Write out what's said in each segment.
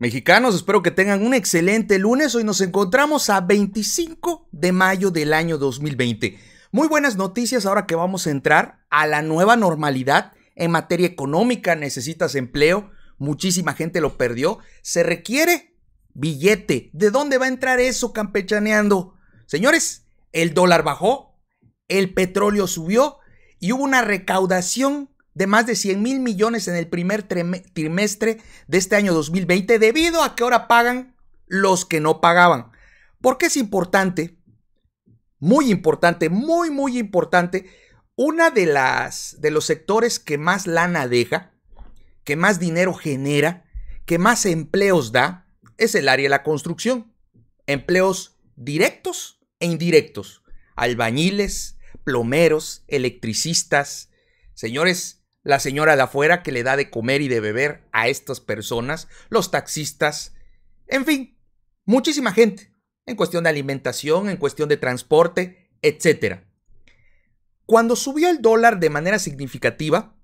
Mexicanos, espero que tengan un excelente lunes. Hoy nos encontramos a 25 de mayo del año 2020. Muy buenas noticias ahora que vamos a entrar a la nueva normalidad en materia económica. Necesitas empleo, muchísima gente lo perdió. Se requiere billete. ¿De dónde va a entrar eso campechaneando? Señores, el dólar bajó, el petróleo subió y hubo una recaudación de más de 100 mil millones en el primer trimestre de este año 2020 debido a que ahora pagan los que no pagaban. Porque es importante, muy importante, muy, muy importante, una de las de los sectores que más lana deja, que más dinero genera, que más empleos da, es el área de la construcción. Empleos directos e indirectos. Albañiles, plomeros, electricistas. Señores, la señora de afuera que le da de comer y de beber a estas personas, los taxistas, en fin, muchísima gente, en cuestión de alimentación, en cuestión de transporte, etc. Cuando subió el dólar de manera significativa,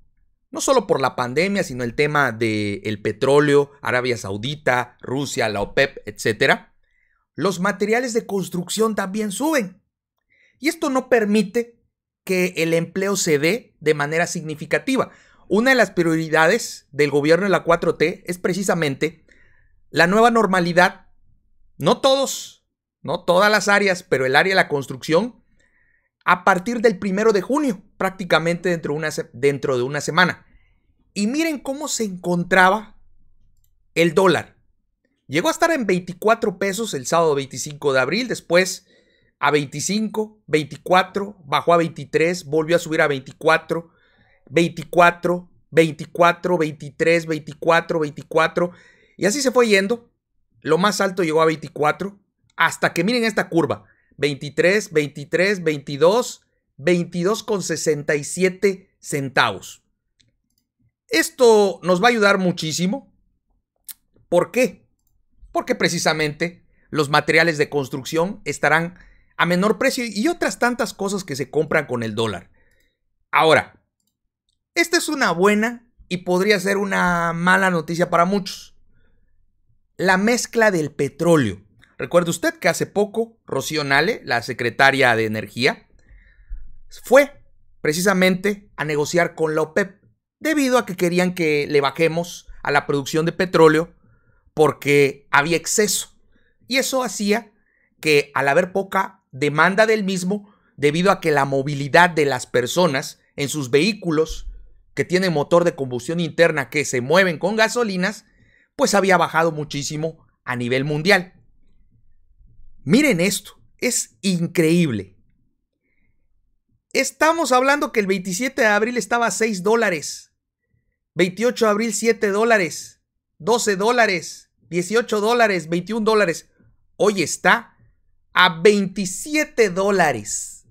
no solo por la pandemia, sino el tema del el petróleo, Arabia Saudita, Rusia, la OPEP, etc., los materiales de construcción también suben. Y esto no permite que el empleo se dé de manera significativa. Una de las prioridades del gobierno de la 4T es precisamente la nueva normalidad. No todos, no todas las áreas, pero el área de la construcción a partir del primero de junio, prácticamente dentro, de una semana. Y miren cómo se encontraba el dólar. Llegó a estar en 24 pesos el sábado 25 de abril, después a 25, 24, bajó a 23, volvió a subir a 24, 24, 24, 23, 24, 24. Y así se fue yendo. Lo más alto llegó a 24. Hasta que miren esta curva. 23, 23, 22, 22 con 67 centavos. Esto nos va a ayudar muchísimo. ¿Por qué? Porque precisamente los materiales de construcción estarán a menor precio y otras tantas cosas que se compran con el dólar. Ahora, esta es una buena y podría ser una mala noticia para muchos. La mezcla del petróleo. Recuerde usted que hace poco Rocío Nale, la secretaria de Energía, fue precisamente a negociar con la OPEP debido a que querían que le bajemos a la producción de petróleo porque había exceso. Y eso hacía que al haber poca demanda del mismo debido a que la movilidad de las personas en sus vehículos que tienen motor de combustión interna que se mueven con gasolinas, pues había bajado muchísimo a nivel mundial. Miren esto, es increíble. Estamos hablando que el 27 de abril estaba a 6 dólares, 28 de abril 7 dólares, 12 dólares, 18 dólares, 21 dólares. Hoy está a 27 dólares.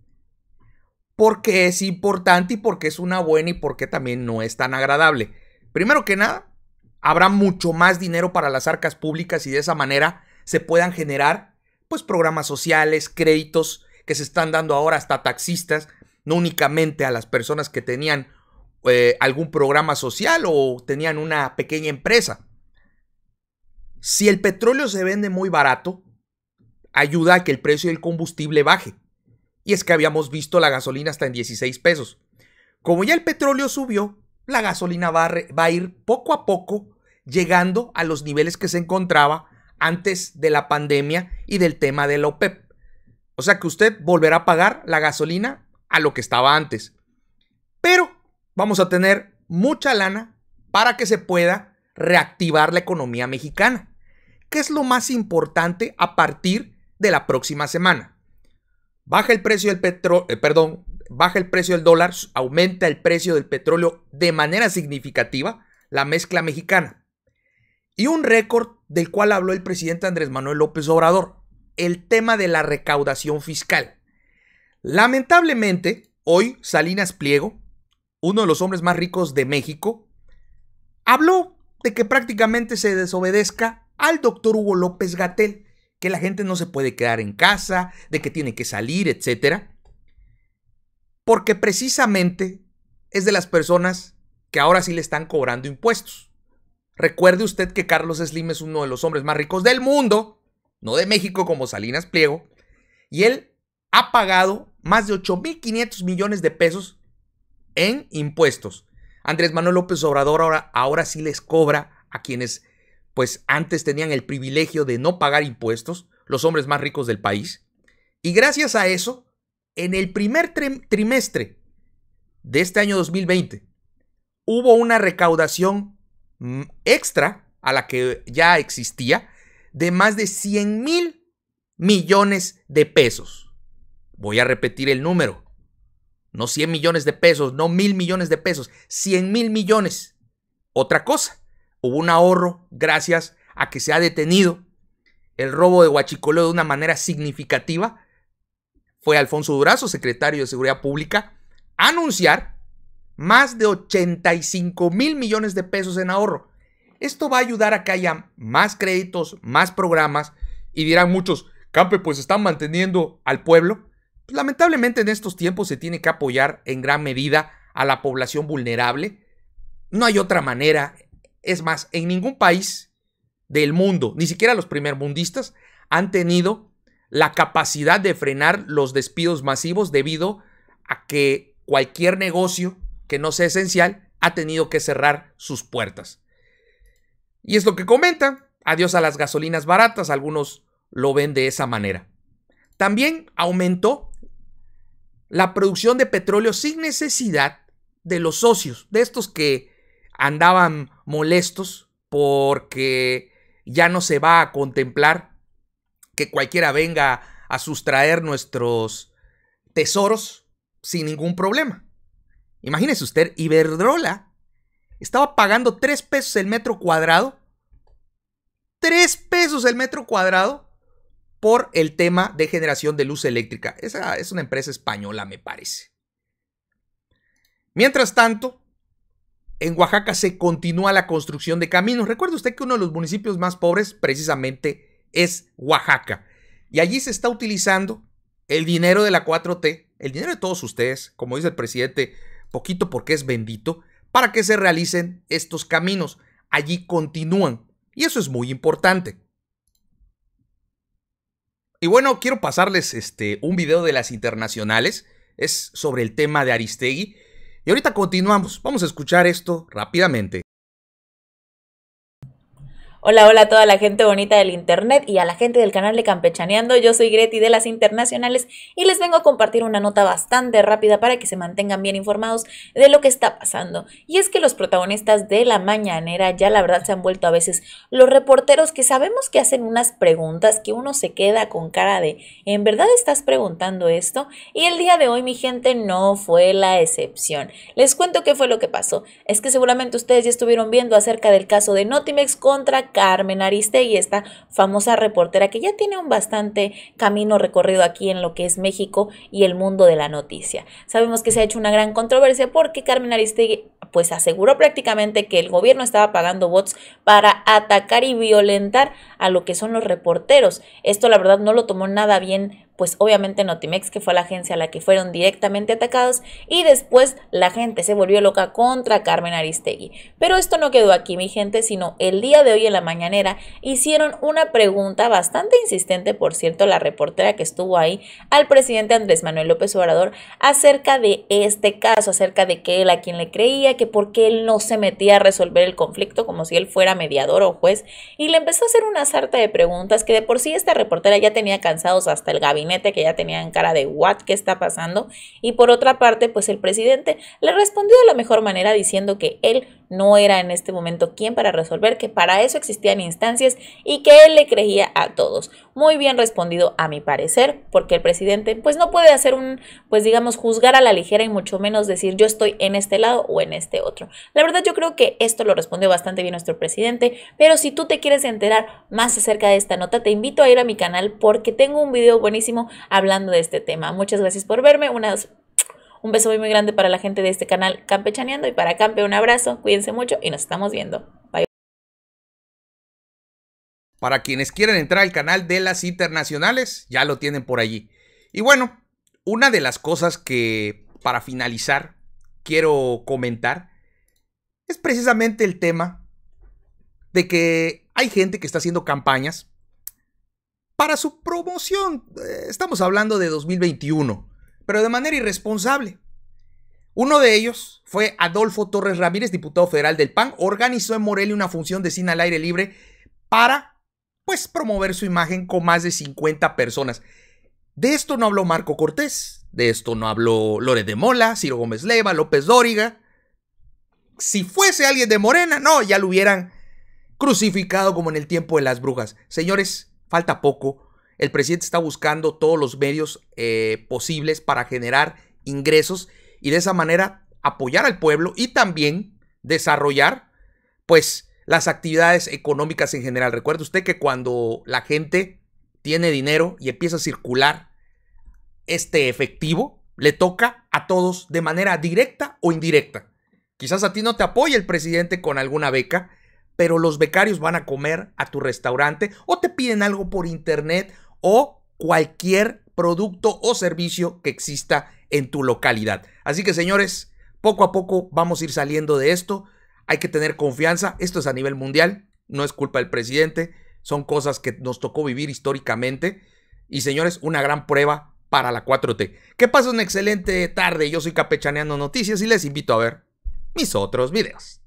Porque es importante y porque es una buena y porque también no es tan agradable. Primero que nada, habrá mucho más dinero para las arcas públicas y de esa manera se puedan generar pues programas sociales, créditos que se están dando ahora hasta taxistas, no únicamente a las personas que tenían eh, algún programa social o tenían una pequeña empresa. Si el petróleo se vende muy barato, ayuda a que el precio del combustible baje. Y es que habíamos visto la gasolina hasta en 16 pesos. Como ya el petróleo subió, la gasolina va a, ir poco a poco llegando a los niveles que se encontraba antes de la pandemia y del tema de la OPEP. E o sea que usted volverá a pagar la gasolina a lo que estaba antes. Pero vamos a tener mucha lana para que se pueda reactivar la economía mexicana. ¿Qué es lo más importante a partir de de la próxima semana. Baja el precio del petróleo, eh, perdón, baja el precio del dólar, aumenta el precio del petróleo de manera significativa la mezcla mexicana. Y un récord del cual habló el presidente Andrés Manuel López Obrador, el tema de la recaudación fiscal. Lamentablemente, hoy Salinas Pliego, uno de los hombres más ricos de México, habló de que prácticamente se desobedezca al doctor Hugo López Gatel, que la gente no se puede quedar en casa, de que tiene que salir, etc. Porque precisamente es de las personas que ahora sí le están cobrando impuestos. Recuerde usted que Carlos Slim es uno de los hombres más ricos del mundo, no de México como Salinas Pliego, y él ha pagado más de 8.500 millones de pesos en impuestos. Andrés Manuel López Obrador ahora, ahora sí les cobra a quienes pues antes tenían el privilegio de no pagar impuestos, los hombres más ricos del país. Y gracias a eso, en el primer trimestre de este año 2020, hubo una recaudación mm, extra a la que ya existía de más de 100 mil millones de pesos. Voy a repetir el número. No 100 millones de pesos, no mil millones de pesos, 100 mil millones. Otra cosa, Hubo un ahorro gracias a que se ha detenido el robo de Huachicolo de una manera significativa. Fue Alfonso Durazo, secretario de Seguridad Pública, anunciar más de 85 mil millones de pesos en ahorro. Esto va a ayudar a que haya más créditos, más programas, y dirán muchos, Campe, pues están manteniendo al pueblo. Pues, lamentablemente en estos tiempos se tiene que apoyar en gran medida a la población vulnerable. No hay otra manera es más, en ningún país del mundo, ni siquiera los primermundistas, han tenido la capacidad de frenar los despidos masivos debido a que cualquier negocio que no sea esencial ha tenido que cerrar sus puertas. Y es lo que comenta, adiós a las gasolinas baratas, algunos lo ven de esa manera. También aumentó la producción de petróleo sin necesidad de los socios, de estos que andaban molestos porque ya no se va a contemplar que cualquiera venga a sustraer nuestros tesoros sin ningún problema. Imagínese usted, Iberdrola estaba pagando tres pesos el metro cuadrado. tres pesos el metro cuadrado por el tema de generación de luz eléctrica. Esa es una empresa española, me parece. Mientras tanto, en Oaxaca se continúa la construcción de caminos. Recuerde usted que uno de los municipios más pobres precisamente es Oaxaca. Y allí se está utilizando el dinero de la 4T, el dinero de todos ustedes, como dice el presidente, poquito porque es bendito, para que se realicen estos caminos. Allí continúan. Y eso es muy importante. Y bueno, quiero pasarles este, un video de las internacionales. Es sobre el tema de Aristegui. Y ahorita continuamos, vamos a escuchar esto rápidamente. Hola, hola a toda la gente bonita del internet y a la gente del canal de Campechaneando. Yo soy Greti de las Internacionales y les vengo a compartir una nota bastante rápida para que se mantengan bien informados de lo que está pasando. Y es que los protagonistas de la mañanera ya la verdad se han vuelto a veces los reporteros que sabemos que hacen unas preguntas que uno se queda con cara de ¿en verdad estás preguntando esto? Y el día de hoy mi gente no fue la excepción. Les cuento qué fue lo que pasó. Es que seguramente ustedes ya estuvieron viendo acerca del caso de Notimex contra Carmen Aristegui, esta famosa reportera que ya tiene un bastante camino recorrido aquí en lo que es México y el mundo de la noticia. Sabemos que se ha hecho una gran controversia porque Carmen Aristegui pues aseguró prácticamente que el gobierno estaba pagando bots para atacar y violentar a lo que son los reporteros. Esto la verdad no lo tomó nada bien pues obviamente Notimex, que fue la agencia a la que fueron directamente atacados, y después la gente se volvió loca contra Carmen Aristegui. Pero esto no quedó aquí, mi gente, sino el día de hoy en la mañanera hicieron una pregunta bastante insistente, por cierto, la reportera que estuvo ahí, al presidente Andrés Manuel López Obrador, acerca de este caso, acerca de que él a quien le creía, que por qué él no se metía a resolver el conflicto como si él fuera mediador o juez, y le empezó a hacer una sarta de preguntas que de por sí esta reportera ya tenía cansados hasta el gabinete que ya tenía en cara de what, ¿qué está pasando? Y por otra parte, pues el presidente le respondió de la mejor manera diciendo que él no era en este momento quien para resolver, que para eso existían instancias y que él le creía a todos. Muy bien respondido a mi parecer, porque el presidente pues no puede hacer un, pues digamos, juzgar a la ligera y mucho menos decir yo estoy en este lado o en este otro. La verdad yo creo que esto lo respondió bastante bien nuestro presidente, pero si tú te quieres enterar más acerca de esta nota, te invito a ir a mi canal porque tengo un video buenísimo hablando de este tema. Muchas gracias por verme. un beso muy, muy grande para la gente de este canal Campechaneando y para Campe un abrazo. Cuídense mucho y nos estamos viendo. Bye. Para quienes quieren entrar al canal de las internacionales, ya lo tienen por allí. Y bueno, una de las cosas que para finalizar quiero comentar es precisamente el tema de que hay gente que está haciendo campañas para su promoción. Eh, estamos hablando de 2021, pero de manera irresponsable. Uno de ellos fue Adolfo Torres Ramírez, diputado federal del PAN, organizó en Morelia una función de cine al aire libre para, pues, promover su imagen con más de 50 personas. De esto no habló Marco Cortés, de esto no habló Lore de Mola, Ciro Gómez Leva, López Dóriga. Si fuese alguien de Morena, no, ya lo hubieran crucificado como en el tiempo de las brujas. Señores, falta poco. El presidente está buscando todos los medios eh, posibles para generar ingresos y de esa manera apoyar al pueblo y también desarrollar pues las actividades económicas en general. Recuerde usted que cuando la gente tiene dinero y empieza a circular este efectivo, le toca a todos de manera directa o indirecta. Quizás a ti no te apoye el presidente con alguna beca, pero los becarios van a comer a tu restaurante o te piden algo por internet o cualquier producto o servicio que exista en tu localidad. Así que señores, poco a poco vamos a ir saliendo de esto. Hay que tener confianza. Esto es a nivel mundial. No es culpa del presidente. Son cosas que nos tocó vivir históricamente. Y señores, una gran prueba para la 4T. Que pasen una excelente tarde. Yo soy Capechaneando Noticias y les invito a ver mis otros videos.